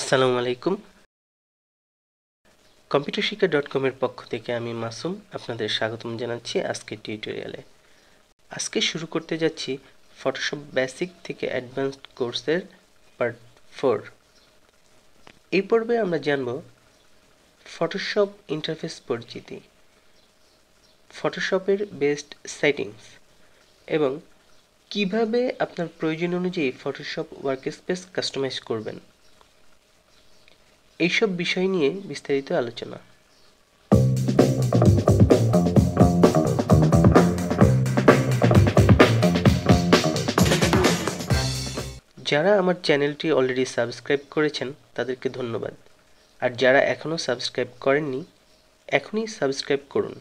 আসসালামু আলাইকুম কম্পিউটার শিক্ষা ডট কমের পক্ষ থেকে আমি মাসুম আপনাদের স্বাগতম জানাচ্ছি আজকের টিউটোরিয়ালে আজকে শুরু করতে যাচ্ছি ফটোশপ বেসিক থেকে অ্যাডভান্সড কোর্সের পার্ট ফোর এই পর্বে আমরা জানব ফটোশপ ইন্টারফেস পরিচিতি ফটোশপের বেস্ট সেটিংস এবং কিভাবে আপনার প্রয়োজন অনুযায়ী ফটোশপ ওয়ার্ক স্পেস কাস্টমাইজ করবেন এইসব বিষয় নিয়ে বিস্তারিত আলোচনা যারা আমার চ্যানেলটি অলরেডি সাবস্ক্রাইব করেছেন তাদেরকে ধন্যবাদ আর যারা এখনও সাবস্ক্রাইব করেননি এখনই সাবস্ক্রাইব করুন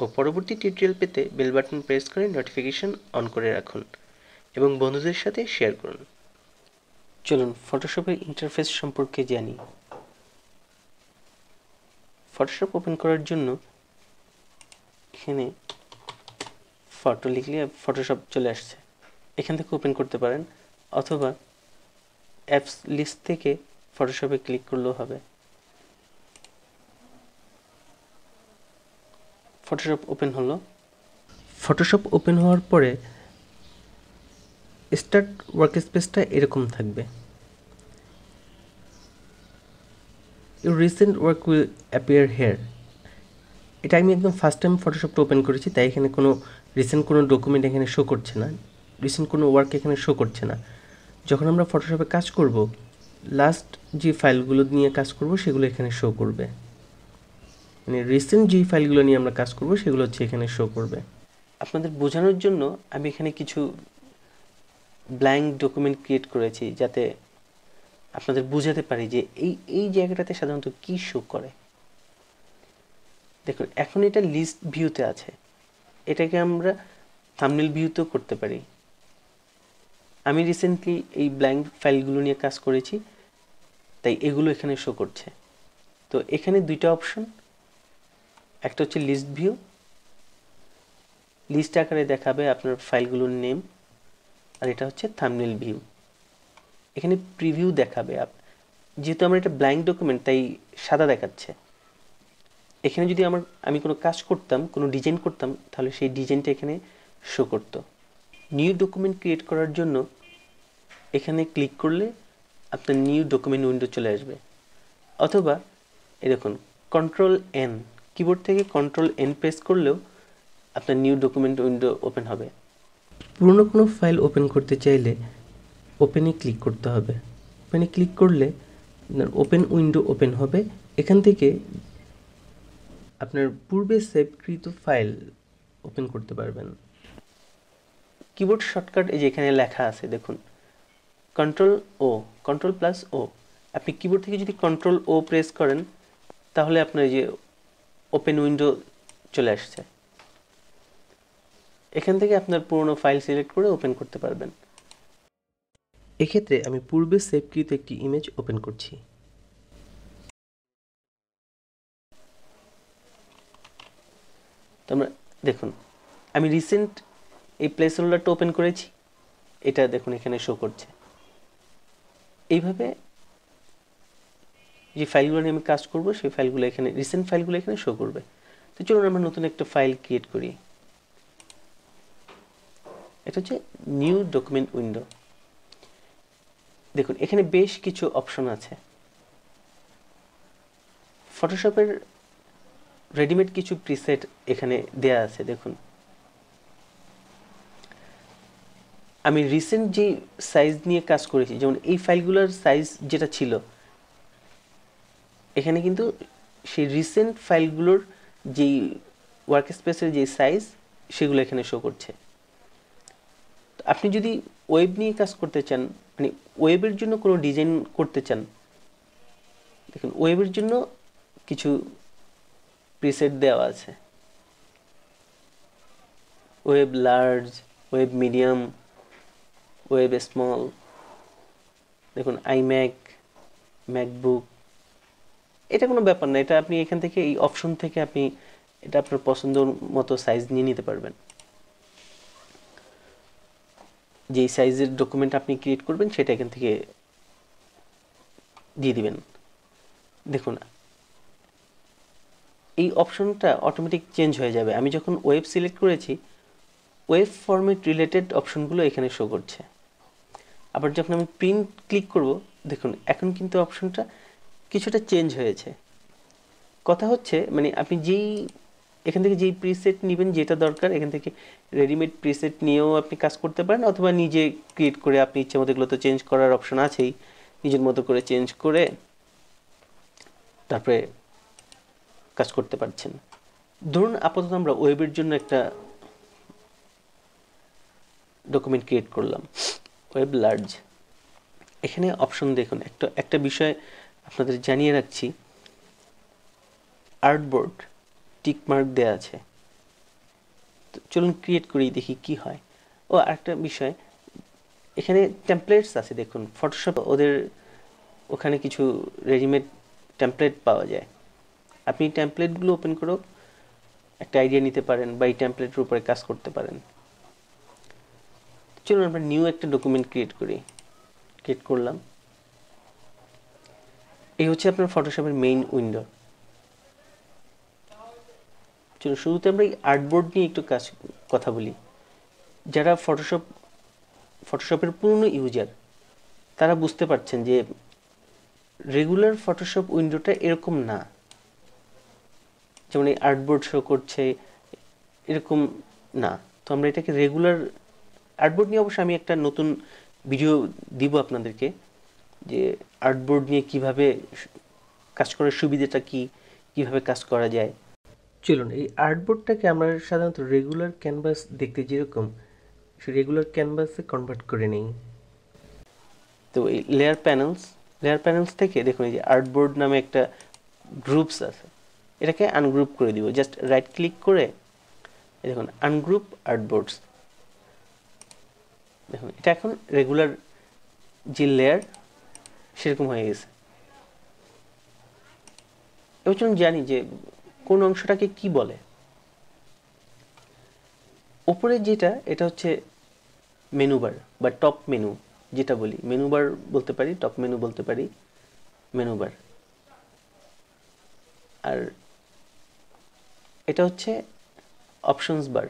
ও পরবর্তী টিউটোরিয়াল পেতে বেল বাটন প্রেস করে নোটিফিকেশন অন করে রাখুন এবং বন্ধুদের সাথে শেয়ার করুন চলুন ফটোশপের ইন্টারফেস সম্পর্কে জানি ফটোশপ ওপেন করার জন্য এখানে ফটো লিখলে ফটোশপ চলে আসছে এখান থেকে ওপেন করতে পারেন অথবা অ্যাপস লিস্ট থেকে ফটোশপে ক্লিক করলেও হবে ফটোশপ ওপেন হলো ফটোশপ ওপেন হওয়ার পরে স্টার্ট ওয়ার্ক স্পেসটা এরকম থাকবে your recent work will appear here এটা আমি একদম ফার্স্ট টাইম ফটোশপটা ওপেন করেছি তাই এখানে কোনো রিসেন্ট কোনো ডকুমেন্ট এখানে শো করছে না রিসেন্ট কোনো ওয়ার্ক এখানে শো করছে না যখন আমরা ফটোশপে কাজ করব লাস্ট যে ফাইলগুলো নিয়ে কাজ করব সেগুলো এখানে শো করবে মানে রিসেন্ট যে ফাইলগুলো নিয়ে আমরা কাজ করব সেগুলো হচ্ছে এখানে শো করবে আপনাদের বোঝানোর জন্য আমি এখানে কিছু ব্ল্যাঙ্ক ডকুমেন্ট ক্রিয়েট করেছি যাতে আপনাদের বুঝাতে পারি যে এই এই জায়গাটাতে সাধারণত কি শো করে দেখুন এখন এটা লিস্ট ভিউতে আছে এটাকে আমরা থামনেল ভিউতেও করতে পারি আমি রিসেন্টলি এই ব্ল্যাঙ্ক ফাইলগুলো নিয়ে কাজ করেছি তাই এগুলো এখানে শো করছে তো এখানে দুইটা অপশন একটা হচ্ছে লিস্ট ভিউ লিস্ট আকারে দেখাবে আপনার ফাইলগুলোর নেম আর এটা হচ্ছে থামনেল ভিউ এখানে প্রিভিউ দেখাবে যেহেতু আমার এটা ব্ল্যাঙ্ক ডকুমেন্ট তাই সাদা দেখাচ্ছে এখানে যদি আমার আমি কোনো কাজ করতাম কোনো ডিজাইন করতাম তাহলে সেই ডিজাইনটা এখানে শো করত নিউ ডকুমেন্ট ক্রিয়েট করার জন্য এখানে ক্লিক করলে আপনার নিউ ডকুমেন্ট উইন্ডো চলে আসবে অথবা এ দেখুন কন্ট্রোল এন কিবোর্ড থেকে কন্ট্রোল এন প্রেস করলেও আপনার নিউ ডকুমেন্ট উইন্ডো ওপেন হবে পুরনো কোনো ফাইল ওপেন করতে চাইলে ওপেনে ক্লিক করতে হবে ওপেনে ক্লিক করলে আপনার ওপেন উইন্ডো ওপেন হবে এখান থেকে আপনার পূর্বে সেভকৃত ফাইল ওপেন করতে পারবেন কিবোর্ড শর্টকাট এই যে এখানে লেখা আছে দেখুন control O control plus O আপনি কিবোর্ড থেকে যদি কন্ট্রোল ও প্রেস করেন তাহলে আপনার এই যে ওপেন উইন্ডো চলে আসছে এখান থেকে আপনার পুরনো ফাইল সিলেক্ট করে ওপেন করতে পারবেন এক্ষেত্রে আমি পূর্বে সেভকৃত একটি ইমেজ ওপেন করছি তোমরা দেখুন আমি রিসেন্ট এই প্লেস হোল্ডারটা ওপেন করেছি এটা দেখুন এখানে শো করছে এইভাবে যে ফাইলগুলো নিয়ে আমি কাজ করবো সেই ফাইলগুলো এখানে রিসেন্ট ফাইলগুলো এখানে শো করবে তো চলুন আমরা নতুন একটা ফাইল ক্রিয়েট করি এটা হচ্ছে নিউ ডকুমেন্ট উইন্ডো দেখুন এখানে বেশ কিছু অপশন আছে ফটোশপের রেডিমেড কিছু প্রিসেট এখানে দেয়া আছে দেখুন আমি রিসেন্ট যে সাইজ নিয়ে কাজ করেছি যেমন এই ফাইলগুলোর সাইজ যেটা ছিল এখানে কিন্তু সেই রিসেন্ট ফাইলগুলোর যেই ওয়ার্ক স্পেসের যে সাইজ সেগুলো এখানে শো করছে আপনি যদি ওয়েব নিয়ে কাজ করতে চান মানে ওয়েবের জন্য কোনো ডিজাইন করতে চান দেখুন ওয়েবের জন্য কিছু প্রিসেট দেওয়া আছে web large web medium web small দেখুন আইম্যাক ম্যাকবুক এটা কোনো ব্যাপার না এটা আপনি এখান থেকে এই অপশন থেকে আপনি এটা আপনার পছন্দ মতো সাইজ নিয়ে নিতে পারবেন যে সাইজের ডকুমেন্ট আপনি ক্রিয়েট করবেন সেটা এখান থেকে দিয়ে দিবেন দেখুন এই অপশনটা অটোমেটিক চেঞ্জ হয়ে যাবে আমি যখন ওয়েব সিলেক্ট করেছি ওয়েব ফর্মেট রিলেটেড অপশনগুলো এখানে শো করছে আবার যখন আমি প্রিন্ট ক্লিক করব দেখুন এখন কিন্তু অপশনটা কিছুটা চেঞ্জ হয়েছে কথা হচ্ছে মানে আপনি যেই এখান থেকে যেই প্রিসেট নেবেন যেটা দরকার এখান থেকে রেডিমেড প্রিসেট নিয়েও আপনি কাজ করতে পারেন অথবা নিজে ক্রিয়েট করে আপনি ইচ্ছে মতো এগুলো তো চেঞ্জ করার অপশন আছেই নিজের মতো করে চেঞ্জ করে তারপরে কাজ করতে পারছেন ধরুন আপাতত আমরা ওয়েবের জন্য একটা ডকুমেন্ট ক্রিয়েট করলাম ওয়েব লার্জ এখানে অপশন দেখুন একটা একটা বিষয় আপনাদের জানিয়ে রাখছি আর্টবোর্ড টিক মার্ক দেওয়া আছে চলুন ক্রিয়েট করি দেখি কি হয় ও আরেকটা বিষয় এখানে টেমপ্লেটস আছে দেখুন ফটোশপ ওদের ওখানে কিছু রেডিমেড টেমপ্লেট পাওয়া যায় আপনি টেমপ্লেটগুলো ওপেন করো একটা আইডিয়া নিতে পারেন বা এই টেমপ্লেটের উপরে কাজ করতে পারেন চলুন আমরা নিউ একটা ডকুমেন্ট ক্রিয়েট করি ক্রিয়েট করলাম এই হচ্ছে আপনার ফটোশপের মেইন উইন্ডো চলো শুরুতে আমরা এই আর্টবোর্ড নিয়ে একটু কাজ কথা বলি যারা ফটোশপ ফটোশপের পুরনো ইউজার তারা বুঝতে পারছেন যে রেগুলার ফটোশপ উইন্ডোটা এরকম না যেমন এই আর্টবোর্ড শো করছে এরকম না তো আমরা এটাকে রেগুলার আর্টবোর্ড নিয়ে অবশ্যই আমি একটা নতুন ভিডিও দিব আপনাদেরকে যে আর্টবোর্ড নিয়ে কিভাবে কাজ করার সুবিধাটা কি কিভাবে কাজ করা যায় চলুন এই আর্টবোর্ডটাকে আমরা সাধারণত রেগুলার ক্যানভাস দেখতে যেরকম সে রেগুলার ক্যানভাসে কনভার্ট করে নিই তো এই লেয়ার প্যানেলস লেয়ার প্যানেলস থেকে দেখুন এই যে আর্টবোর্ড নামে একটা গ্রুপস আছে এটাকে আনগ্রুপ করে দিব জাস্ট রাইট ক্লিক করে দেখুন আনগ্রুপ আর্টবোর্ডস দেখুন এটা এখন রেগুলার যে লেয়ার সেরকম হয়ে গেছে এবং জানি যে কোন অংশটাকে কি বলে ওপরে যেটা এটা হচ্ছে মেনুবার বা টপ মেনু যেটা বলি মেনুবার বলতে পারি টপ মেনু বলতে পারি মেনুবার আর এটা হচ্ছে অপশনস বার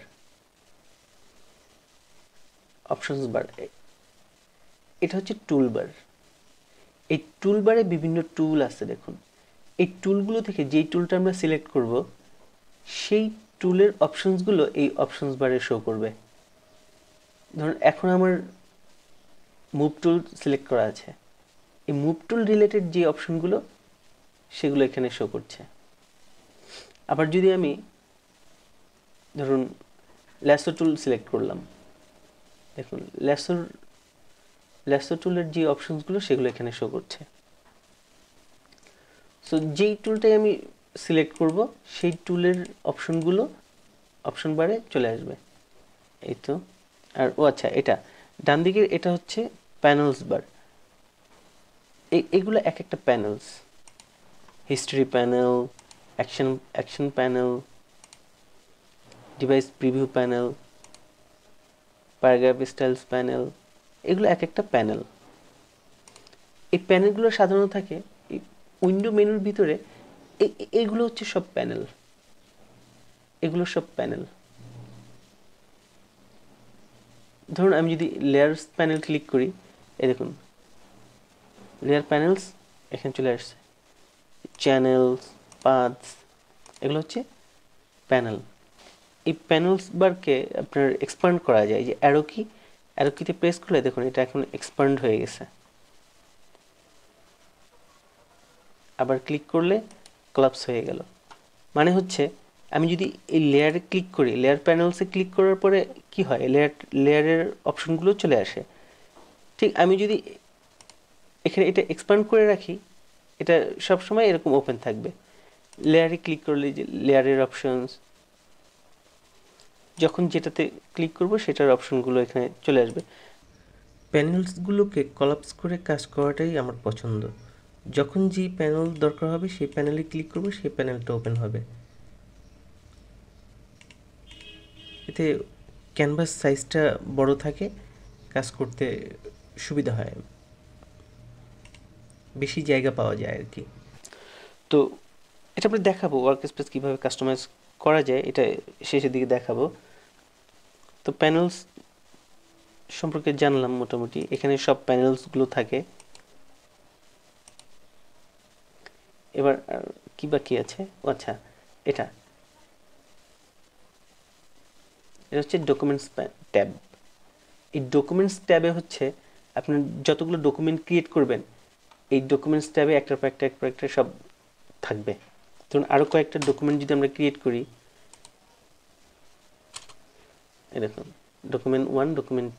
অপশনস বার এটা হচ্ছে টুলবার এই টুল বারে বিভিন্ন টুল আছে দেখুন এই টুলগুলো থেকে যেই টুলটা আমরা সিলেক্ট করব সেই টুলের অপশনসগুলো এই অপশনস বারে শো করবে ধরুন এখন আমার মুভ টুল সিলেক্ট করা আছে এই মুভ টুল রিলেটেড যে অপশনগুলো সেগুলো এখানে শো করছে আবার যদি আমি ধরুন ল্যাসো টুল সিলেক্ট করলাম দেখুন ল্যাসোর ল্যাসো টুলের যে অপশনসগুলো সেগুলো এখানে শো করছে সো যেই টুলটাই আমি সিলেক্ট করব সেই টুলের অপশনগুলো অপশন বারে চলে আসবে এই তো আর ও আচ্ছা এটা ডান দিকের এটা হচ্ছে প্যানেলস বার এগুলো এক একটা panels history panel action action panel device preview panel paragraph styles panel এগুলো এক একটা প্যানেল এই প্যানেলগুলো সাধারণত থাকে উইন্ডো মেনুর ভিতরে এগুলো হচ্ছে সব প্যানেল এগুলো সব প্যানেল ধরুন আমি যদি লেয়ার্স প্যানেল ক্লিক করি এ দেখুন লেয়ার প্যানেলস এখানে চলে আসছে চ্যানেলস পাথস এগুলো হচ্ছে প্যানেল এই প্যানেলস বারকে আপনার এক্সপ্যান্ড করা যায় যে অ্যারো কি অ্যারো কিতে প্রেস করলে দেখুন এটা এখন এক্সপ্যান্ড হয়ে গেছে আবার ক্লিক করলে কলাপস হয়ে গেল মানে হচ্ছে আমি যদি এই লেয়ারে ক্লিক করি লেয়ার প্যানেলসে ক্লিক করার পরে কি হয় লেয়ার লেয়ারের অপশনগুলো চলে আসে ঠিক আমি যদি এখানে এটা এক্সপ্যান্ড করে রাখি এটা সবসময় এরকম ওপেন থাকবে লেয়ারে ক্লিক করলে যে লেয়ারের অপশনস যখন যেটাতে ক্লিক করব সেটার অপশনগুলো এখানে চলে আসবে প্যানেলসগুলোকে কলাপস করে কাজ করাটাই আমার পছন্দ যখন যে প্যানেল দরকার হবে সেই প্যানেলে ক্লিক করব সেই প্যানেলটা ওপেন হবে এতে ক্যানভাস সাইজটা বড় থাকে কাজ করতে সুবিধা হয় বেশি জায়গা পাওয়া যায় আর কি তো এটা আমরা দেখাবো ওয়ার্ক স্পেস কীভাবে কাস্টমাইজ করা যায় এটা শেষের দিকে দেখাবো তো প্যানেলস সম্পর্কে জানলাম মোটামুটি এখানে সব প্যানেলসগুলো থাকে এবার কি বাকি আছে আচ্ছা এটা এটা হচ্ছে ডকুমেন্টস ট্যাব এই ডকুমেন্টস ট্যাবে হচ্ছে আপনার যতগুলো ডকুমেন্ট ক্রিয়েট করবেন এই ডকুমেন্টস ট্যাবে একটার পর একটা একটা একটা সব থাকবে ধরুন আরও কয়েকটা ডকুমেন্ট যদি আমরা ক্রিয়েট করি এরকম document one document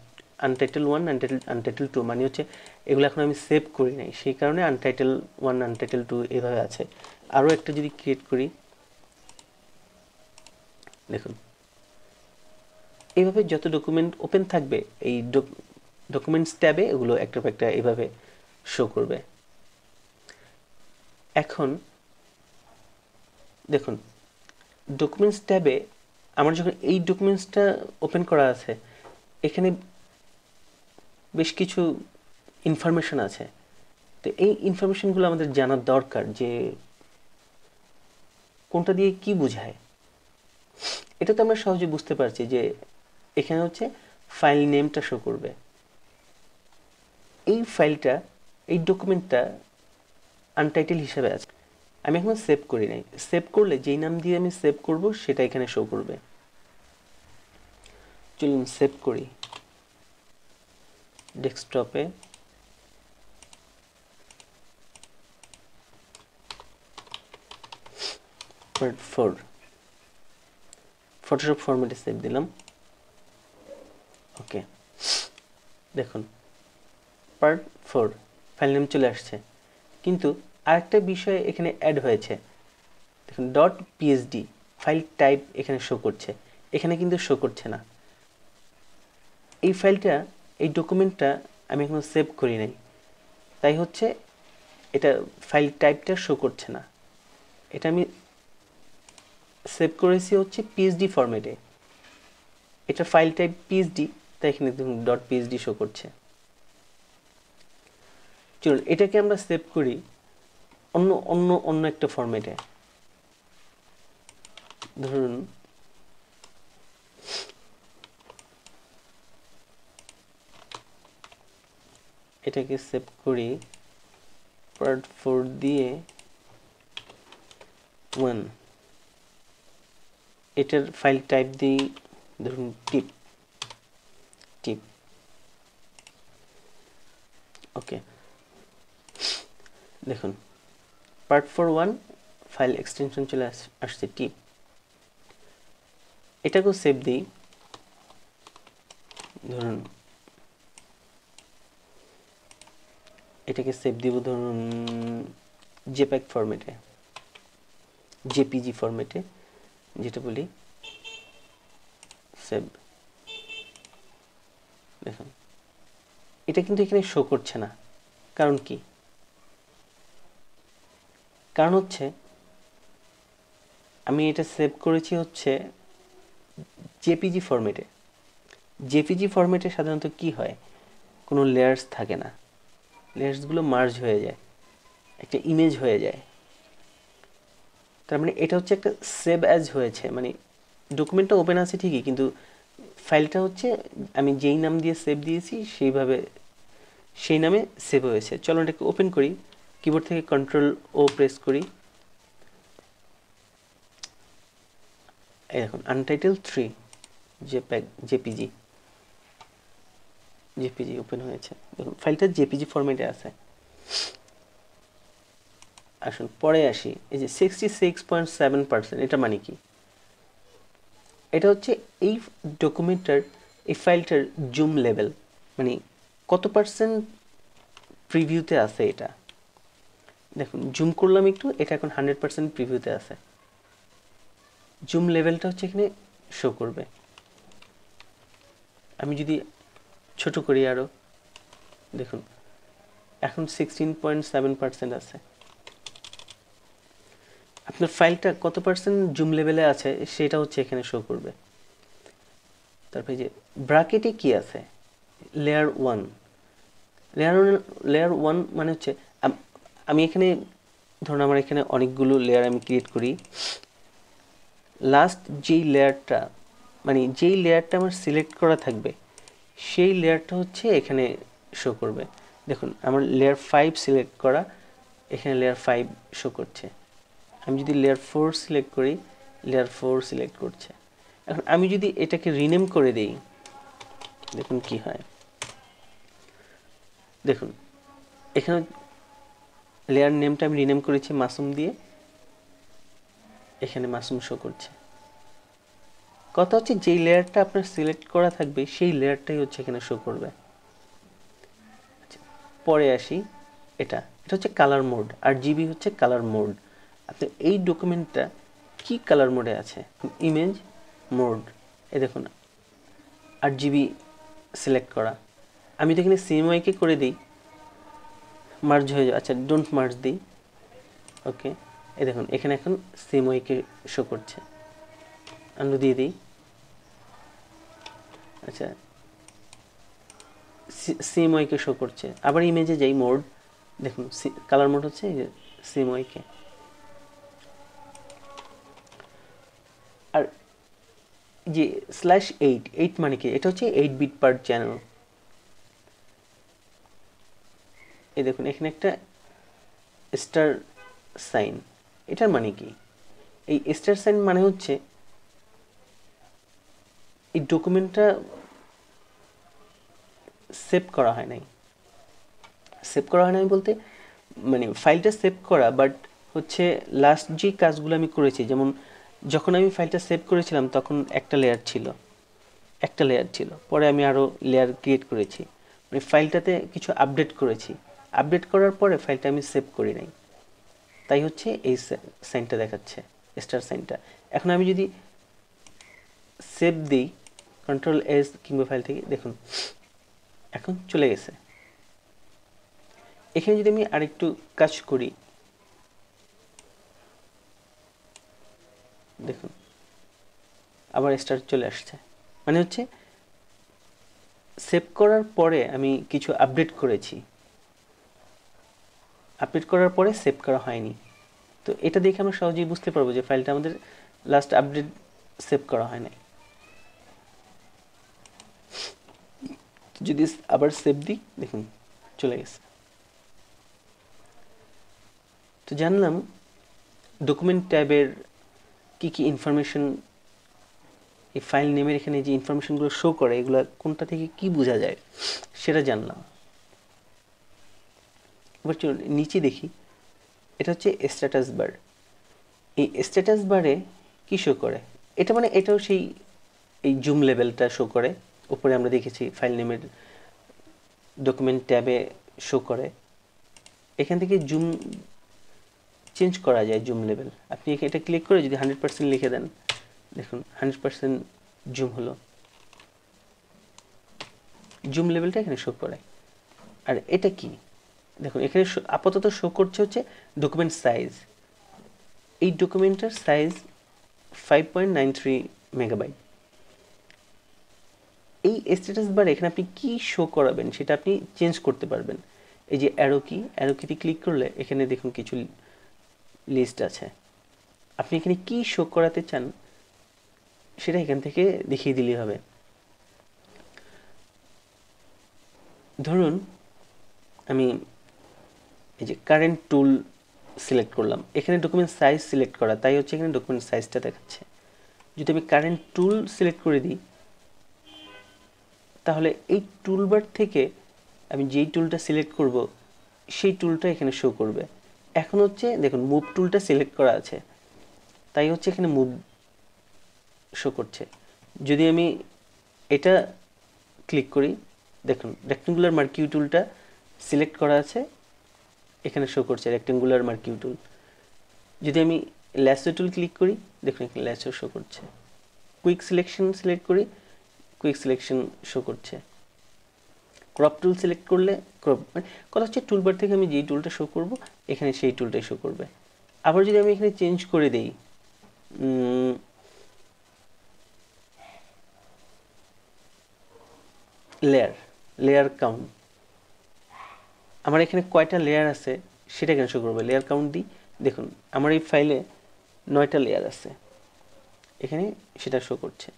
untitled one untitled untitled two মানে হচ্ছে এগুলো এখন আমি সেভ করি নাই সেই কারণে আনটাইটেল ওয়ান আনটাইটেল টু এভাবে আছে আরও একটা যদি ক্রিয়েট করি দেখুন এইভাবে যত ডকুমেন্ট ওপেন থাকবে এই ডকুমেন্টস ট্যাবে এগুলো একটা একটা এভাবে শো করবে এখন দেখুন ডকুমেন্টস ট্যাবে আমার যখন এই ডকুমেন্টসটা ওপেন করা আছে এখানে বেশ কিছু ইনফরমেশন আছে তো এই ইনফরমেশনগুলো আমাদের জানার দরকার যে কোনটা দিয়ে কি বোঝায় এটা তো আমরা সহজে বুঝতে পারছি যে এখানে হচ্ছে ফাইল নেমটা শো করবে এই ফাইলটা এই ডকুমেন্টটা আনটাইটেল হিসাবে আছে আমি এখন সেভ করি নাই সেভ করলে যেই নাম দিয়ে আমি সেভ করব সেটা এখানে শো করবে চলুন সেভ করি ডেস্কটপে ফোর ফটোশপ ফরম্যাটে সেভ দিলাম ওকে দেখুন পার্ট ফোর ফাইল নেম চলে আসছে কিন্তু আরেকটা বিষয় এখানে অ্যাড হয়েছে দেখুন ডট পিএইচডি ফাইল টাইপ এখানে শো করছে এখানে কিন্তু শো করছে না এই ফাইলটা এই ডকুমেন্টটা আমি এখনও সেভ করি নাই তাই হচ্ছে এটা ফাইল টাইপটা শো করছে না এটা আমি সেভ করেছি হচ্ছে পিএইচডি ফরম্যাটে এটা ফাইল টাইপ পিএইচডি তাই এখানে দেখুন ডট পিএইচডি শো করছে চলুন এটাকে আমরা সেভ করি অন্য অন্য অন্য একটা ফরম্যাটে ধরুন এটাকে সেভ করি পার্ট ফোর দিয়ে ওয়ান এটার ফাইল টাইপ দিই ধরুন টিপ টিপ ওকে দেখুন part four one file extension চলে আসছে টিপ এটাকেও সেভ দিই ধরুন এটাকে সেভ দিব ধরুন জেপ্যাক ফরম্যাটে জেপিজি ফরম্যাটে যেটা বলি সেভ দেখুন এটা কিন্তু এখানে শো করছে না কারণ কি কারণ হচ্ছে আমি এটা সেভ করেছি হচ্ছে জেপিজি ফরম্যাটে জেপিজি ফরম্যাটে সাধারণত কি হয় কোনো লেয়ার্স থাকে না লেয়ার্সগুলো মার্জ হয়ে যায় একটা ইমেজ হয়ে যায় তার মানে এটা হচ্ছে একটা সেভ অ্যাজ হয়েছে মানে ডকুমেন্টটা ওপেন আছে ঠিকই কিন্তু ফাইলটা হচ্ছে আমি যেই নাম দিয়ে সেভ দিয়েছি সেইভাবে সেই নামে সেভ হয়েছে চলো এটাকে ওপেন করি কিবোর্ড থেকে কন্ট্রোল ও প্রেস করি এখন untitled three JPEG JPG JPG open হয়েছে দেখুন ফাইলটা জেপিজি ফরম্যাটে আছে আসুন পরে আসি এই যে sixty six point seven percent এটা মানে কি এটা হচ্ছে এই ডকুমেন্টটার এই ফাইলটার জুম লেভেল মানে কত পার্সেন্ট প্রিভিউতে আছে এটা দেখুন জুম করলাম একটু এটা এখন হান্ড্রেড পার্সেন্ট প্রিভিউতে আছে জুম লেভেলটা হচ্ছে এখানে শো করবে আমি যদি ছোট করি আরও দেখুন এখন সিক্সটিন পয়েন্ট সেভেন পার্সেন্ট আছে আপনার ফাইলটা কত পার্সেন্ট জুম লেভেলে আছে সেটা হচ্ছে এখানে শো করবে তারপরে যে ব্রাকেটে কি আছে layer one layer layer one মানে হচ্ছে আমি এখানে ধরুন আমার এখানে অনেকগুলো লেয়ার আমি ক্রিয়েট করি লাস্ট যেই লেয়ারটা মানে যেই লেয়ারটা আমার সিলেক্ট করা থাকবে সেই লেয়ারটা হচ্ছে এখানে শো করবে দেখুন আমার লেয়ার ফাইভ সিলেক্ট করা এখানে লেয়ার ফাইভ শো করছে আমি যদি লেয়ার ফোর সিলেক্ট করি লেয়ার ফোর সিলেক্ট করছে এখন আমি যদি এটাকে রিনেম করে দেই দেখুন কি হয় দেখুন এখানে লেয়ার নেমটা আমি রিনেম করেছি মাসুম দিয়ে এখানে মাসুম শো করছে কথা হচ্ছে যেই লেয়ারটা আপনার সিলেক্ট করা থাকবে সেই লেয়ারটাই হচ্ছে এখানে শো করবে আচ্ছা, পরে আসি এটা এটা হচ্ছে কালার মোড আর জিবি হচ্ছে কালার মোড আপনি এই ডকুমেন্টটা কি কালার মোডে আছে ইমেজ মোড এ দেখুন আর জিবি সিলেক্ট করা আমি তো এখানে সিএমআইকে করে দিই মার্জ হয়ে যাবে আচ্ছা ডোন্ট মার্জ দিই ওকে এ দেখুন এখানে এখন সিএমআইকে শো করছে আলু দিয়ে দিই আচ্ছা সিএমওয়াইকে শো করছে আবার ইমেজে যাই মোড দেখুন কালার মোড হচ্ছে সিএমওয়াইকে আর যে স্ল্যাশ এইট এইট মানে কি এটা হচ্ছে এইট বিট পার চ্যানেল এই দেখুন এখানে একটা স্টার সাইন এটার মানে কি এই স্টার সাইন মানে হচ্ছে এই ডকুমেন্টটা সেভ করা হয় নাই সেভ করা হয় নাই বলতে মানে ফাইলটা সেভ করা বাট হচ্ছে লাস্ট যে কাজগুলো আমি করেছি যেমন যখন আমি ফাইলটা সেভ করেছিলাম তখন একটা লেয়ার ছিল একটা লেয়ার ছিল পরে আমি আরও লেয়ার ক্রিয়েট করেছি মানে ফাইলটাতে কিছু আপডেট করেছি আপডেট করার পরে ফাইলটা আমি সেভ করি নাই তাই হচ্ছে এই সাইনটা দেখাচ্ছে স্টার সাইনটা এখন আমি যদি সেভ দিই কন্ট্রোল এস কিংবা ফাইল থেকে দেখুন এখন চলে গেছে এখানে যদি আমি আরেকটু কাজ করি দেখুন আবার স্টার্ট চলে আসছে মানে হচ্ছে সেভ করার পরে আমি কিছু আপডেট করেছি আপডেট করার পরে সেভ করা হয়নি তো এটা দেখে আমরা সহজেই বুঝতে পারবো যে ফাইলটা আমাদের লাস্ট আপডেট সেভ করা হয় নাই যদি আবার সেভ দিই দেখুন চলে গেছে তো জানলাম ডকুমেন্ট ট্যাবের কি কি ইনফরমেশন এই ফাইল নেমের এখানে যে ইনফরমেশনগুলো শো করে এগুলো কোনটা থেকে কি বোঝা যায় সেটা জানলাম এবার চলুন নিচে দেখি এটা হচ্ছে স্ট্যাটাস বার এই স্ট্যাটাস বারে কী শো করে এটা মানে এটাও সেই এই জুম লেভেলটা শো করে উপরে আমরা দেখেছি ফাইল নেমের ডকুমেন্ট ট্যাবে শো করে এখান থেকে জুম চেঞ্জ করা যায় জুম লেভেল আপনি এটা ক্লিক করে যদি হান্ড্রেড পার্সেন্ট লিখে দেন দেখুন হান্ড্রেড পার্সেন্ট জুম হলো জুম লেভেলটা এখানে শো করে আর এটা কি দেখুন এখানে আপাতত শো করছে হচ্ছে ডকুমেন্ট সাইজ এই ডকুমেন্টের size five point nine three megabyte এই স্ট্যাটাস বার এখানে আপনি কি শো করাবেন সেটা আপনি চেঞ্জ করতে পারবেন এই যে অ্যারো কি অ্যারো কিতে ক্লিক করলে এখানে দেখুন কিছু লিস্ট আছে আপনি এখানে কি শো করাতে চান সেটা এখান থেকে দেখিয়ে দিলেই হবে ধরুন আমি এই যে কারেন্ট টুল সিলেক্ট করলাম এখানে ডকুমেন্ট সাইজ সিলেক্ট করা তাই হচ্ছে এখানে ডকুমেন্ট সাইজটা দেখাচ্ছে যদি আমি কারেন্ট টুল সিলেক্ট করে দিই তাহলে এই টুলবার থেকে আমি যেই টুলটা সিলেক্ট করব সেই টুলটা এখানে শো করবে এখন হচ্ছে দেখুন মুভ টুলটা সিলেক্ট করা আছে তাই হচ্ছে এখানে মুভ শো করছে যদি আমি এটা ক্লিক করি দেখুন রেক্টেঙ্গুলার মার্কিউ টুলটা সিলেক্ট করা আছে এখানে শো করছে রেক্টেঙ্গুলার মার্কিউ টুল যদি আমি ল্যাসো টুল ক্লিক করি দেখুন এখানে ল্যাসো শো করছে কুইক সিলেকশন সিলেক্ট করি কুইক সিলেকশন শো করছে ক্রপ টুল সিলেক্ট করলে ক্রপ মানে কথা হচ্ছে টুলবার থেকে আমি যেই টুলটা শো করব এখানে সেই টুলটাই শো করবে আবার যদি আমি এখানে চেঞ্জ করে দেই লেয়ার লেয়ার কাউন্ট আমার এখানে কয়টা লেয়ার আছে সেটা এখানে শো করবে লেয়ার কাউন্ট দিই দেখুন আমার এই ফাইলে নয়টা লেয়ার আছে এখানে সেটা শো করছে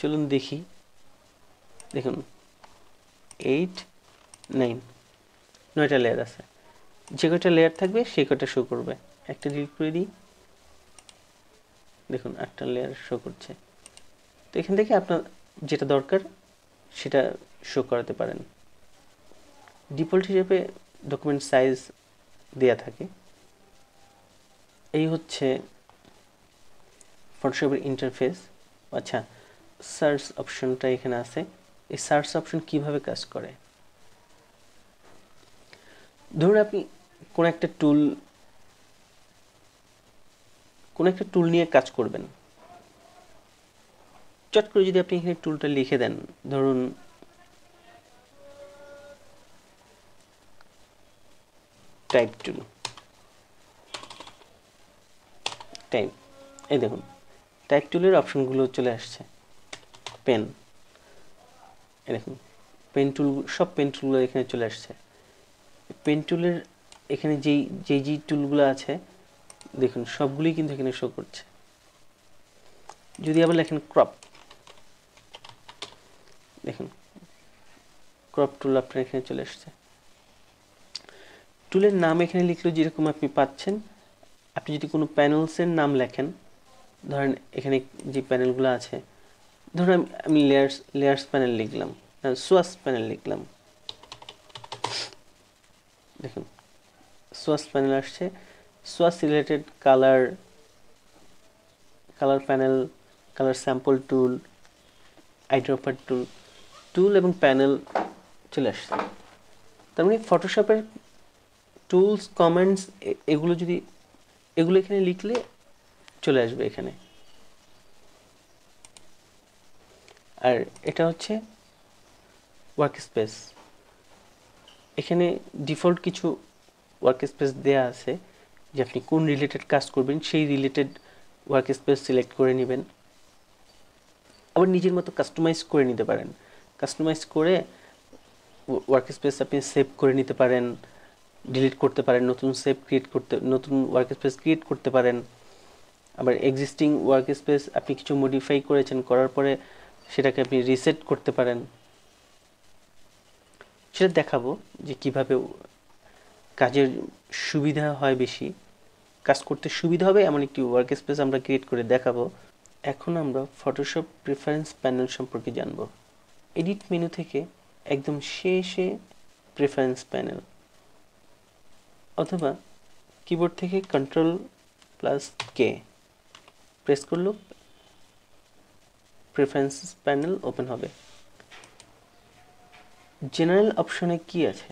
চলুন দেখি দেখুন এইট নাইন নয়টা লেয়ার আছে যে কয়টা লেয়ার থাকবে সে কয়টা শো করবে একটা ডিলিট করে দিই দেখুন আটটা লেয়ার শো করছে তো এখান থেকে আপনার যেটা দরকার সেটা শো করাতে পারেন ডিফল্ট হিসেবে ডকুমেন্ট সাইজ দেয়া থাকে এই হচ্ছে ফটোশপের ইন্টারফেস আচ্ছা সার্চ অপশনটা এখানে আছে এই সার্চ অপশন কিভাবে কাজ করে ধরুন আপনি কোন একটা টুল কোন একটা টুল নিয়ে কাজ করবেন চট করে যদি আপনি এখানে টুলটা লিখে দেন ধরুন টাইপ টুল টাইপ এই দেখুন টাইপ টুলের অপশনগুলো চলে আসছে পেন দেখুন পেন টুল সব পেন টুলগুলো এখানে চলে আসছে পেন টুলের এখানে যেই যেই যেই টুলগুলো আছে দেখুন সবগুলি কিন্তু এখানে শো করছে যদি আবার লেখেন ক্রপ দেখুন ক্রপ টুল আপনার এখানে চলে আসছে টুলের নাম এখানে লিখলেও যেরকম আপনি পাচ্ছেন আপনি যদি কোনো প্যানেলসের নাম লেখেন ধরেন এখানে যে প্যানেলগুলো আছে ধরুন আমি লেয়ার্স লেয়ার্স প্যানেল লিখলাম সোয়াস প্যানেল লিখলাম দেখুন সোয়াস প্যানেল আসছে swatches related colour colour panel colour sample tool eyedropper tool tool এবং প্যানেল চলে আসছে তার মানে ফটোশপের টুলস কমেন্টস এগুলো যদি এগুলো এখানে লিখলে চলে আসবে এখানে আর এটা হচ্ছে ওয়ার্ক স্পেস এখানে ডিফল্ট কিছু ওয়ার্ক স্পেস দেয়া আছে যে আপনি কোন রিলেটেড কাজ করবেন সেই রিলেটেড ওয়ার্ক স্পেস সিলেক্ট করে নেবেন আবার নিজের মতো কাস্টমাইজ করে নিতে পারেন কাস্টমাইজ করে ওয়ার্ক স্পেস আপনি সেভ করে নিতে পারেন ডিলিট করতে পারেন নতুন সেভ ক্রিয়েট করতে নতুন ওয়ার্ক স্পেস ক্রিয়েট করতে পারেন আবার এক্সিস্টিং ওয়ার্ক স্পেস আপনি কিছু মডিফাই করেছেন করার পরে সেটাকে আপনি রিসেট করতে পারেন সেটা দেখাবো যে কিভাবে কাজের সুবিধা হয় বেশি কাজ করতে সুবিধা হবে এমন একটি ওয়ার্ক স্পেস আমরা ক্রিয়েট করে দেখাবো এখন আমরা ফটোশপ প্রেফারেন্স প্যানেল সম্পর্কে জানব এডিট মেনু থেকে একদম শেষে প্রেফারেন্স প্যানেল অথবা কিবোর্ড থেকে কন্ট্রোল প্লাস কে প্রেস করলো প্রেফারেন্সেস প্যানেল ওপেন হবে জেনারেল অপশনে কি আছে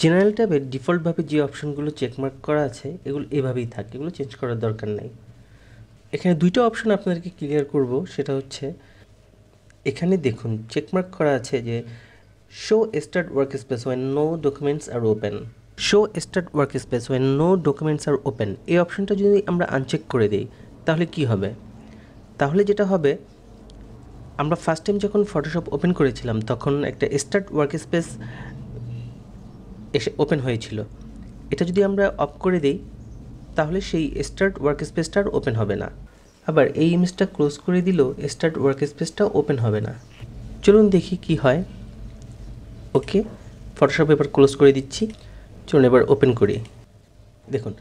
জেনারেল ট্যাবে ডিফল্টভাবে যে অপশনগুলো চেকমার্ক করা আছে এগুলো এভাবেই থাকে এগুলো চেঞ্জ করার দরকার নেই এখানে দুইটা অপশন আপনাদেরকে ক্লিয়ার করব সেটা হচ্ছে এখানে দেখুন চেকমার্ক করা আছে যে show start workspace when no documents are open show start workspace when no documents are open এই অপশনটা যদি আমরা আনচেক করে দিই তাহলে কি হবে তাহলে যেটা হবে আমরা ফার্স্ট টাইম যখন ফটোশপ ওপেন করেছিলাম তখন একটা স্টার্ট ওয়ার্ক স্পেস এসে ওপেন হয়েছিল এটা যদি আমরা অফ করে দিই তাহলে সেই স্টার্ট ওয়ার্ক স্পেসটা আর ওপেন হবে না আবার এই ইমেজটা ক্লোজ করে দিলেও স্টার্ট ওয়ার্ক স্পেসটা ওপেন হবে না চলুন দেখি কি হয় ওকে ফটোশপ এবার ক্লোজ করে দিচ্ছি চলুন এবার ওপেন করি দেখুন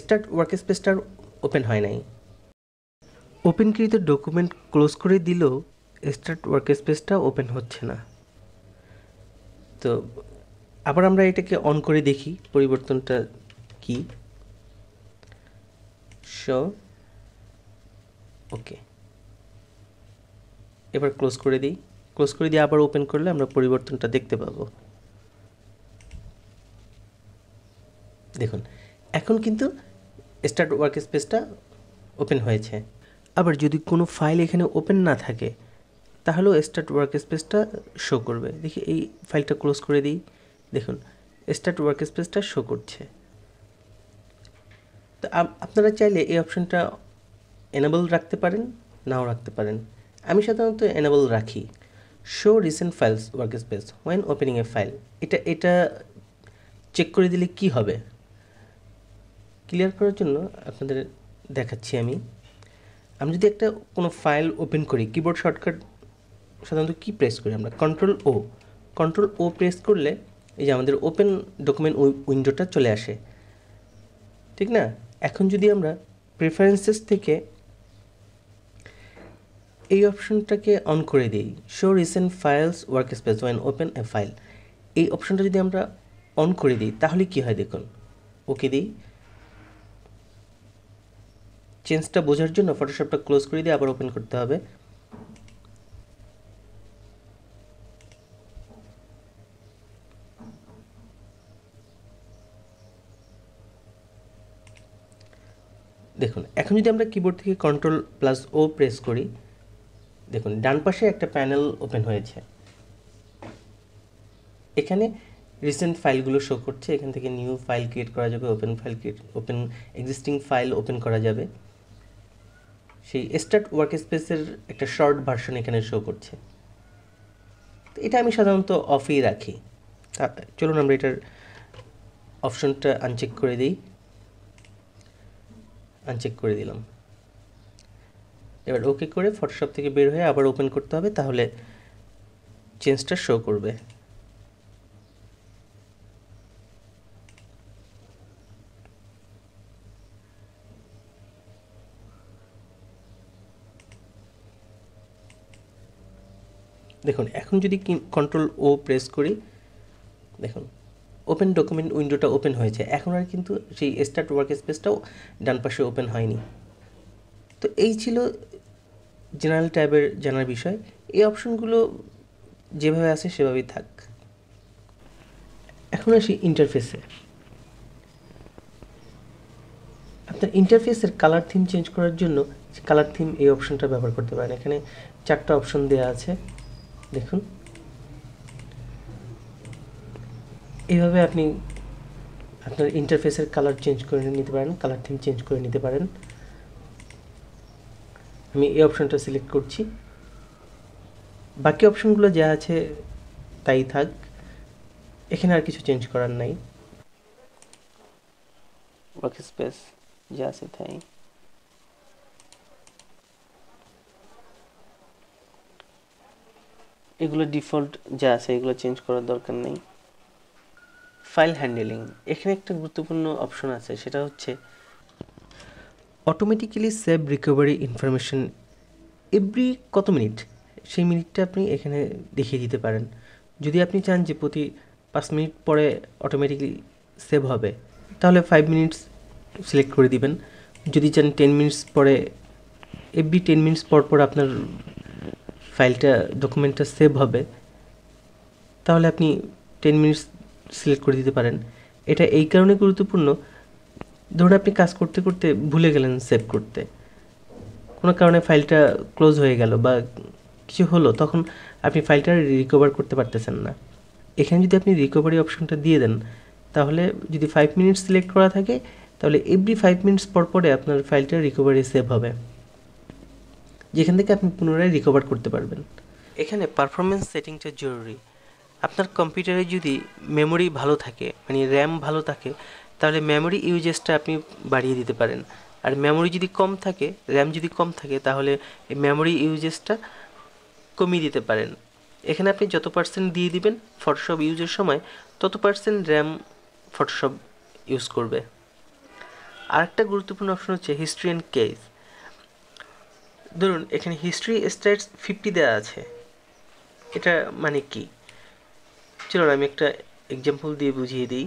স্টার্ট ওয়ার্ক স্পেসটা ওপেন হয় নাই ওপেনকৃত ডকুমেন্ট ক্লোজ করে দিলেও স্টার্ট ওয়ার্ক স্পেসটা ওপেন হচ্ছে না তো আবার আমরা এটাকে অন করে দেখি পরিবর্তনটা কি শো ওকে এবার ক্লোজ করে দিই ক্লোজ করে দিয়ে আবার ওপেন করলে আমরা পরিবর্তনটা দেখতে পাবো দেখুন এখন কিন্তু স্টার্ট ওয়ার্ক স্পেসটা ওপেন হয়েছে আবার যদি কোনো ফাইল এখানে ওপেন না থাকে তাহলেও স্টার্ট ওয়ার্ক স্পেসটা শো করবে দেখি এই ফাইলটা ক্লোজ করে দিই দেখুন স্টার্ট ওয়ার্ক স্পেসটা শো করছে তো আপনারা চাইলে এই অপশনটা এনেবল রাখতে পারেন নাও রাখতে পারেন আমি সাধারণত এনেবল রাখি show recent files workspace when opening a file এটা এটা চেক করে দিলে কি হবে ক্লিয়ার করার জন্য আপনাদের দেখাচ্ছি আমি আমি যদি একটা কোনো ফাইল ওপেন করি কিবোর্ড শর্টকাট সাধারণত কি প্রেস করি আমরা control O control O press করলে এই যে আমাদের ওপেন ডকুমেন্ট উইন্ডোটা চলে আসে ঠিক না এখন যদি আমরা প্রেফারেন্সেস থেকে এই অপশনটাকে অন করে দিই show recent files workspace when open a file এই অপশনটা যদি আমরা অন করে দিই তাহলে কি হয় দেখুন ওকে দিই চেঞ্জটা বোঝার জন্য ফটোশপটা ক্লোজ করে দিয়ে আবার ওপেন করতে হবে দেখুন এখন যদি আমরা কিবোর্ড থেকে কন্ট্রোল প্লাস ও প্রেস করি দেখুন ডান পাশে একটা প্যানেল ওপেন হয়েছে এখানে রিসেন্ট ফাইলগুলো শো করছে এখান থেকে নিউ ফাইল ক্রিয়েট করা যাবে open file create open existing file open করা যাবে সেই স্টার্ট ওয়ার্ক স্পেসের একটা শর্ট ভার্সন এখানে শো করছে এটা আমি সাধারণত অফেই রাখি চলুন আমরা এটার অপশনটা আনচেক করে দিই আনচেক করে দিলাম এবার ওকে করে ফটোশপ থেকে বের হয়ে আবার ওপেন করতে হবে তাহলে চেঞ্জটা শো করবে দেখুন এখন যদি কন্ট্রোল ও প্রেস করি দেখুন ওপেন ডকুমেন্ট উইন্ডোটা ওপেন হয়েছে এখন আর কিন্তু সেই স্টার্ট ওয়ার্ক স্পেসটাও ডান পাশে ওপেন হয়নি তো এই ছিল জেনারেল ট্যাবের জানার বিষয় এই অপশনগুলো যেভাবে আছে সেভাবেই থাক এখন আসি ইন্টারফেসে আপনার ইন্টারফেসের কালার থিম চেঞ্জ করার জন্য কালার থিম এই অপশনটা ব্যবহার করতে পারেন এখানে চারটা অপশন দেওয়া আছে দেখুন এভাবে আপনি আপনার ইন্টারফেসের কালার চেঞ্জ করে নিতে পারেন কালার থিম চেঞ্জ করে নিতে পারেন আমি এই অপশানটা সিলেক্ট করছি বাকি অপশনগুলো যা আছে তাই থাক এখানে আর কিছু চেঞ্জ করার নাই ওকে স্পেস যা আছে তাই এগুলো ডিফল্ট যা আছে এগুলো চেঞ্জ করার দরকার নেই ফাইল হ্যান্ডেলিং এখানে একটা গুরুত্বপূর্ণ অপশন আছে সেটা হচ্ছে automatically save recovery information every কত মিনিট সেই মিনিটটা আপনি এখানে দেখিয়ে দিতে পারেন যদি আপনি চান যে প্রতি পাঁচ মিনিট পরে অটোমেটিকলি সেভ হবে তাহলে ফাইভ মিনিটস সিলেক্ট করে দিবেন যদি চান টেন মিনিটস পরে এভরি টেন মিনিটস পর পর আপনার ফাইলটা ডকুমেন্টটা সেভ হবে তাহলে আপনি টেন মিনিটস সিলেক্ট করে দিতে পারেন এটা এই কারণে গুরুত্বপূর্ণ ধরুন আপনি কাজ করতে করতে ভুলে গেলেন সেভ করতে কোনো কারণে ফাইলটা ক্লোজ হয়ে গেল বা কিছু হলো তখন আপনি ফাইলটা রিকভার করতে পারতেছেন না এখানে যদি আপনি রিকভারি অপশনটা দিয়ে দেন তাহলে যদি ফাইভ মিনিটস সিলেক্ট করা থাকে তাহলে এভরি ফাইভ মিনিটস পর পরে আপনার ফাইলটা রিকভারি সেভ হবে যেখান থেকে আপনি পুনরায় রিকভার করতে পারবেন এখানে পারফরমেন্স সেটিংটা জরুরি আপনার কম্পিউটারে যদি মেমোরি ভালো থাকে মানে র্যাম ভালো থাকে তাহলে মেমোরি ইউজেসটা আপনি বাড়িয়ে দিতে পারেন আর মেমোরি যদি কম থাকে র্যাম যদি কম থাকে তাহলে মেমোরি ইউজেসটা কমিয়ে দিতে পারেন এখানে আপনি যত পার্সেন্ট দিয়ে দিবেন ফটোশপ ইউজের সময় তত পার্সেন্ট র্যাম ফটোশপ ইউজ করবে আরেকটা গুরুত্বপূর্ণ অপশন হচ্ছে হিস্ট্রি অ্যান্ড কেস ধরুন এখানে হিস্ট্রি স্টেটস ফিফটি দেওয়া আছে এটা মানে কি চলুন আমি একটা এক্সাম্পল দিয়ে বুঝিয়ে দিই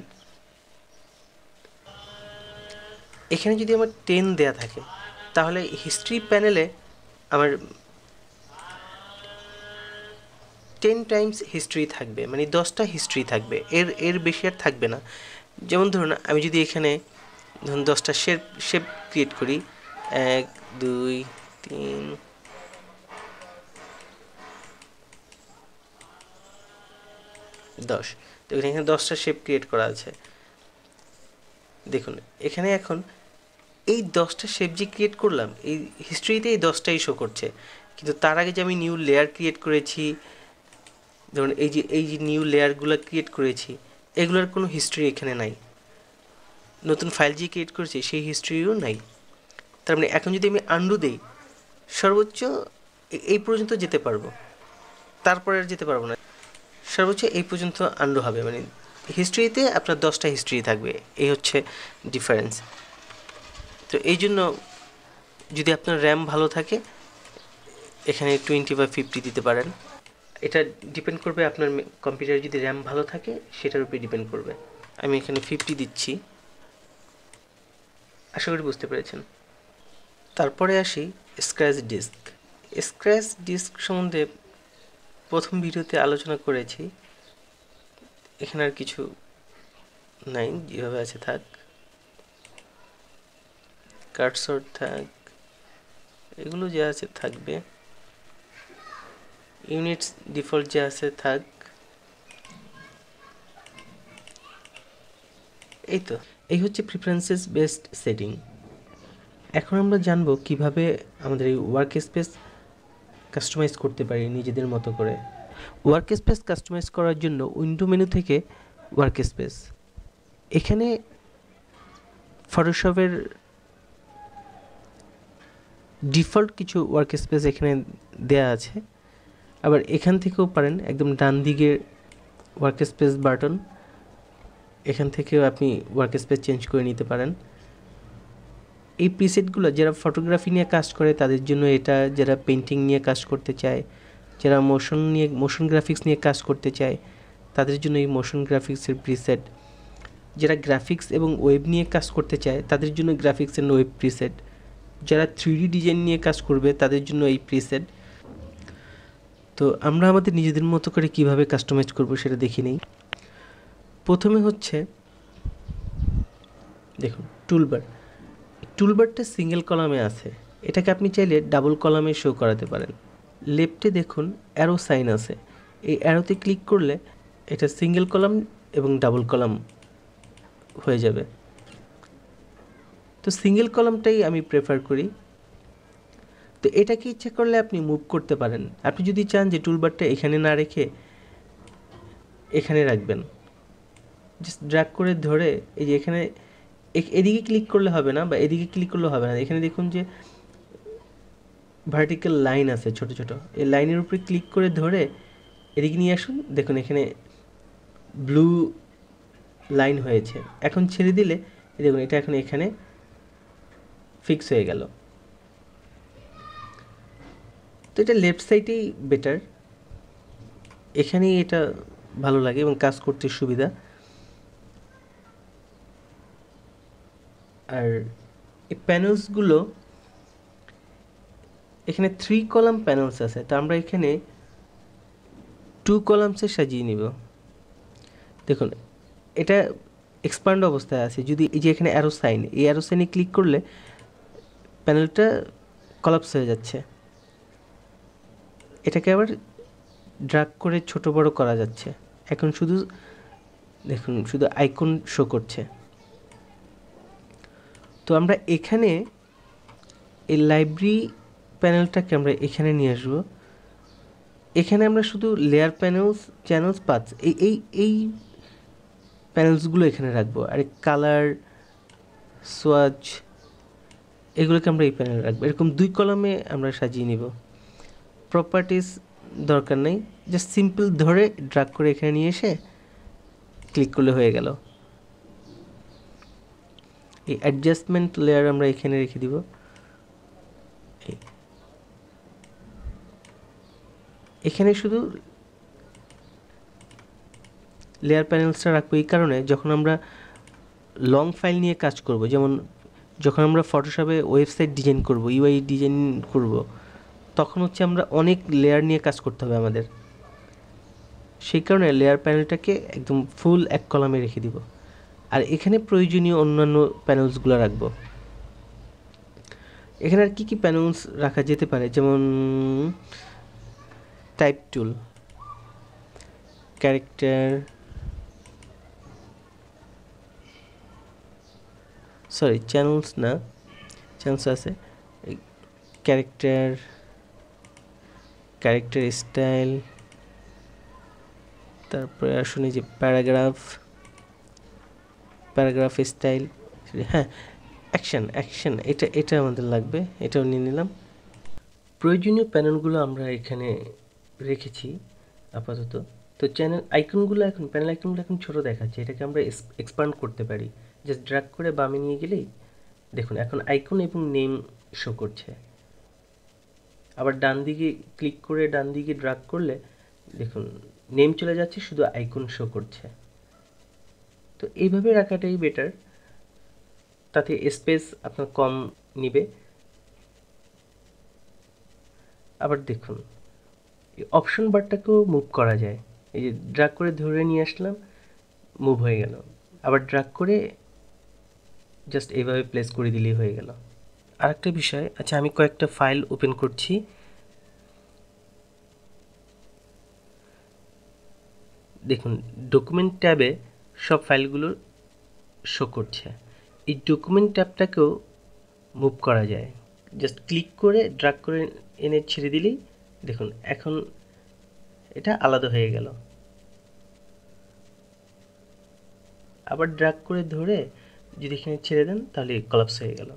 এখানে যদি আমার টেন দেয়া থাকে তাহলে হিস্ট্রি প্যানেলে আমার টেন টাইমস হিস্ট্রি থাকবে মানে দশটা হিস্ট্রি থাকবে এর এর বেশি আর থাকবে না যেমন ধরুন আমি যদি এখানে ধরুন দশটা শেপ শেপ ক্রিয়েট করি এক দুই তিন দশ দেখুন এখানে দশটা শেপ ক্রিয়েট করা আছে দেখুন এখানে এখন এই দশটা শেপ যে ক্রিয়েট করলাম এই হিস্ট্রিতে এই দশটাই শো করছে কিন্তু তার আগে যে আমি নিউ লেয়ার ক্রিয়েট করেছি ধরুন এই যে এই যে নিউ লেয়ারগুলো ক্রিয়েট করেছি এগুলোর কোনো হিস্ট্রি এখানে নাই নতুন ফাইল যে ক্রিয়েট করেছি সেই হিস্ট্রিও নাই তার মানে এখন যদি আমি আন্ডু দিই সর্বোচ্চ এই পর্যন্ত যেতে পারবো তারপরে আর যেতে পারবো না সর্বোচ্চ এই পর্যন্ত আন্ডু হবে মানে হিস্ট্রিতে আপনার দশটা হিস্ট্রি থাকবে এই হচ্ছে ডিফারেন্স তো এই জন্য যদি আপনার র্যাম ভালো থাকে এখানে টোয়েন্টি বা ফিফটি দিতে পারেন এটা ডিপেন্ড করবে আপনার কম্পিউটারে যদি র্যাম ভালো থাকে সেটার উপরে ডিপেন্ড করবে আমি এখানে ফিফটি দিচ্ছি আশা করি বুঝতে পেরেছেন তারপরে আসি স্ক্র্যাচ ডিস্ক স্ক্র্যাচ ডিস্ক সম্বন্ধে প্রথম ভিডিওতে আলোচনা করেছি এখানে আর কিছু নাই যেভাবে আছে থাক কাটসট থাক এগুলো যা আছে থাকবে ইউনিটস ডিফল্ট যা আছে থাক এই তো এই হচ্ছে প্রিফারেন্সেস বেসড সেটিং এখন আমরা জানব কিভাবে আমাদের এই ওয়ার্ক স্পেস কাস্টমাইজ করতে পারি নিজেদের মতো করে ওয়ার্ক স্পেস কাস্টমাইজ করার জন্য উইন্ডো মেনু থেকে ওয়ার্ক স্পেস এখানে ফটোশপের ডিফল্ট কিছু ওয়ার্ক স্পেস এখানে দেয়া আছে আবার এখান থেকেও পারেন একদম ডান দিকে ওয়ার্ক স্পেস বাটন এখান থেকেও আপনি ওয়ার্ক স্পেস চেঞ্জ করে নিতে পারেন এই প্রিসেটগুলো যারা ফটোগ্রাফি নিয়ে কাজ করে তাদের জন্য এটা যারা পেন্টিং নিয়ে কাজ করতে চায় যারা মোশন নিয়ে মোশন গ্রাফিক্স নিয়ে কাজ করতে চায় তাদের জন্য এই মোশন গ্রাফিক্সের প্রিসেট যারা গ্রাফিক্স এবং ওয়েব নিয়ে কাজ করতে চায় তাদের জন্য গ্রাফিক্স অ্যান্ড ওয়েব প্রিসেট যারা ডি ডিজাইন নিয়ে কাজ করবে তাদের জন্য এই প্রিসেট তো আমরা আমাদের নিজেদের মতো করে কিভাবে কাস্টমাইজ করব সেটা দেখি নেই প্রথমে হচ্ছে দেখুন টুলবার টুলবারটা সিঙ্গেল কলামে আছে এটাকে আপনি চাইলে ডাবল কলামে শো করাতে পারেন লেফটে দেখুন অ্যারো সাইন আছে এই অ্যারোতে ক্লিক করলে এটা সিঙ্গেল কলাম এবং ডাবল কলাম হয়ে যাবে তো সিঙ্গেল কলামটাই আমি প্রেফার করি তো এটাকে ইচ্ছে করলে আপনি মুভ করতে পারেন আপনি যদি চান যে টুলবারটা এখানে না রেখে এখানে রাখবেন জাস্ট ড্র্যাগ করে ধরে এই যে এখানে এদিকে ক্লিক করলে হবে না বা এদিকে ক্লিক করলে হবে না এখানে দেখুন যে ভার্টিক্যাল লাইন আছে ছোট ছোট এই লাইনের উপরে ক্লিক করে ধরে এদিকে নিয়ে আসুন দেখুন এখানে ব্লু লাইন হয়েছে এখন ছেড়ে দিলে দেখুন এটা এখন এখানে ফিক্স হয়ে গেল তো এটা লেফট সাইডেই বেটার এখানেই এটা ভালো লাগে এবং কাজ করতে সুবিধা আর এই প্যানেলসগুলো এখানে থ্রি কলাম প্যানেলস আছে তা আমরা এখানে টু কলামসে সাজিয়ে নিব দেখুন এটা এক্সপান্ড অবস্থায় আছে যদি এই যে এখানে অ্যারো সাইন এই অ্যারো সাইনে ক্লিক করলে প্যানেলটা কলাপস হয়ে যাচ্ছে এটাকে আবার ড্রাগ করে ছোট বড় করা যাচ্ছে এখন শুধু দেখুন শুধু আইকন শো করছে তো আমরা এখানে এই লাইব্রেরি প্যানেলটাকে আমরা এখানে নিয়ে আসবো এখানে আমরা শুধু লেয়ার প্যানেলস চ্যানেলস পাথস এই এই এই প্যানেলসগুলো এখানে রাখবো আর কালার সোয়াচ এগুলোকে আমরা এই প্যানেল রাখবো এরকম দুই কলমে আমরা সাজিয়ে নিব প্রপার্টিস দরকার নেই জাস্ট সিম্পল ধরে ড্রাগ করে এখানে নিয়ে এসে ক্লিক করলে হয়ে গেল এই অ্যাডজাস্টমেন্ট লেয়ার আমরা এখানে রেখে দিব এখানে শুধু লেয়ার প্যানেলসটা রাখবো এই কারণে যখন আমরা লং ফাইল নিয়ে কাজ করব যেমন যখন আমরা ফটোশপে ওয়েবসাইট ডিজাইন করব ইউআই ডিজাইন করব তখন হচ্ছে আমরা অনেক লেয়ার নিয়ে কাজ করতে হবে আমাদের সেই কারণে লেয়ার প্যানেলটাকে একদম ফুল এক কলামে রেখে দিব আর এখানে প্রয়োজনীয় অন্যান্য প্যানেলসগুলো রাখবো এখানে আর কী কী প্যানেলস রাখা যেতে পারে যেমন type tool character sorry channels না চ্যানেলস আছে ক্যারেক্টার ক্যারেক্টার স্টাইল তারপরে আসুন এই যে প্যারাগ্রাফ প্যারাগ্রাফ স্টাইল হ্যাঁ অ্যাকশান অ্যাকশান এটা এটা আমাদের লাগবে এটাও নিয়ে নিলাম প্রয়োজনীয় প্যানেলগুলো আমরা এখানে রেখেছি আপাতত তো চ্যানেল আইকনগুলো এখন প্যানেল আইকনগুলো এখন ছোটো দেখাচ্ছে এটাকে আমরা এক্সপান্ড করতে পারি জাস্ট ড্রাগ করে বামে নিয়ে গেলেই দেখুন এখন আইকন এবং নেম শো করছে আবার ডান দিকে ক্লিক করে ডান দিকে ড্রাগ করলে দেখুন নেম চলে যাচ্ছে শুধু আইকন শো করছে তো এইভাবে রাখাটাই বেটার তাতে স্পেস আপনার কম নিবে আবার দেখুন এই অপশন বারটাকেও মুভ করা যায় এই যে ড্রাগ করে ধরে নিয়ে আসলাম মুভ হয়ে গেল আবার ড্রাগ করে জাস্ট এইভাবে প্লেস করে দিলেই হয়ে গেল আরেকটা বিষয় আচ্ছা আমি কয়েকটা ফাইল ওপেন করছি দেখুন ডকুমেন্ট ট্যাবে সব ফাইলগুলো শো করছে এই ডকুমেন্ট ট্যাবটাকেও মুভ করা যায় জাস্ট ক্লিক করে ড্রাগ করে এনে ছেড়ে দিলেই দেখুন এখন এটা আলাদা হয়ে গেল আবার ড্রাগ করে ধরে যদি এখানে ছেড়ে দেন তাহলে কলাপস হয়ে গেল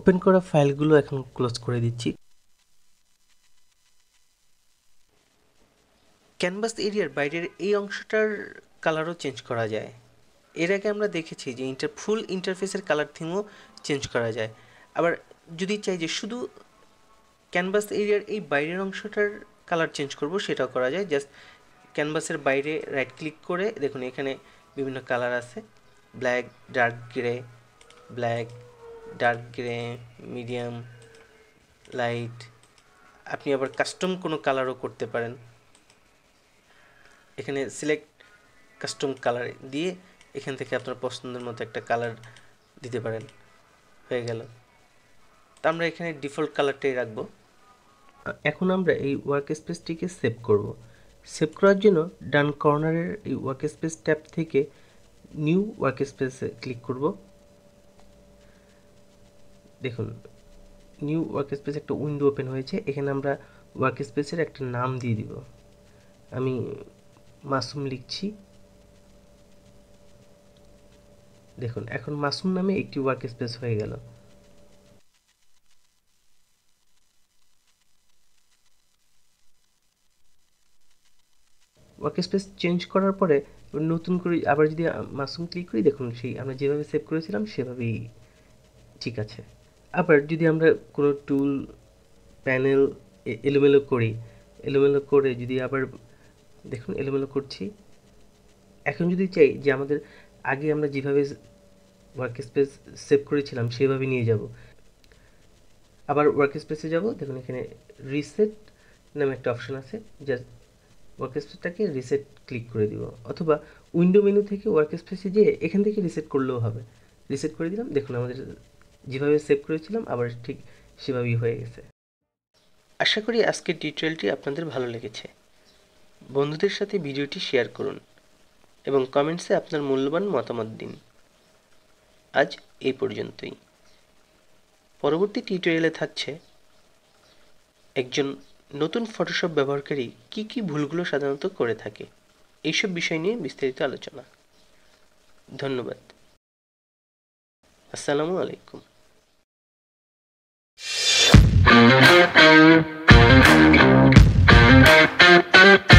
ওপেন করা ফাইলগুলো এখন ক্লোজ করে দিচ্ছি ক্যানভাস এরিয়ার বাইরের এই অংশটার কালারও চেঞ্জ করা যায় এর আগে আমরা দেখেছি যে ইন্টার ফুল ইন্টারফেসের কালার থিমও চেঞ্জ করা যায় আবার যদি চাই যে শুধু ক্যানভাস এরিয়ার এই বাইরের অংশটার কালার চেঞ্জ করব সেটাও করা যায় জাস্ট ক্যানভাসের বাইরে রাইট ক্লিক করে দেখুন এখানে বিভিন্ন কালার আছে black dark grey black dark grey medium light আপনি আবার কাস্টম কোনো কালারও করতে পারেন এখানে সিলেক্ট কাস্টম কালার দিয়ে এখান থেকে আপনার পছন্দের মতো একটা কালার দিতে পারেন হয়ে গেল তো আমরা এখানে ডিফল্ট কালারটাই রাখবো এখন আমরা এই ওয়ার্ক স্পেসটিকে সেভ করব সেভ করার জন্য ডান কর্নারের এই ওয়ার্ক স্পেস ট্যাব থেকে নিউ ওয়ার্ক স্পেসে ক্লিক করব দেখুন নিউ ওয়ার্ক স্পেস একটা উইন্ডো ওপেন হয়েছে এখানে আমরা ওয়ার্ক স্পেসের একটা নাম দিয়ে দিব আমি মাসুম লিখছি দেখুন এখন মাসুম নামে একটি ওয়ার্ক স্পেস হয়ে গেল স্পেস চেঞ্জ করার পরে নতুন করে আবার যদি মাসুম ক্লিক করি দেখুন সেই আমরা যেভাবে সেভ করেছিলাম সেভাবেই ঠিক আছে আবার যদি আমরা কোনো টুল প্যানেল এলোমেলো করি এলোমেলো করে যদি আবার দেখুন এলোমেলো করছি এখন যদি চাই যে আমাদের আগে আমরা যেভাবে ওয়ার্ক স্পেস সেভ করেছিলাম সেভাবে নিয়ে যাব আবার ওয়ার্ক স্পেসে যাব দেখুন এখানে রিসেট নামে একটা অপশন আছে জাস্ট ওয়ার্ক স্পেসটাকে রিসেট ক্লিক করে দিব অথবা উইন্ডো মেনু থেকে ওয়ার্ক স্পেসে যেয়ে এখান থেকে রিসেট করলেও হবে রিসেট করে দিলাম দেখুন আমাদের যেভাবে সেভ করেছিলাম আবার ঠিক সেভাবেই হয়ে গেছে আশা করি আজকের টিউটোরিয়ালটি আপনাদের ভালো লেগেছে বন্ধুদের সাথে ভিডিওটি শেয়ার করুন এবং কমেন্টসে আপনার মূল্যবান মতামত দিন আজ এই পর্যন্তই পরবর্তী টিউটোরিয়ালে থাকছে একজন নতুন ফটোশপ ব্যবহারকারী কি কি ভুলগুলো সাধারণত করে থাকে এইসব বিষয় নিয়ে বিস্তারিত আলোচনা ধন্যবাদ আসসালামু আলাইকুম Thank you.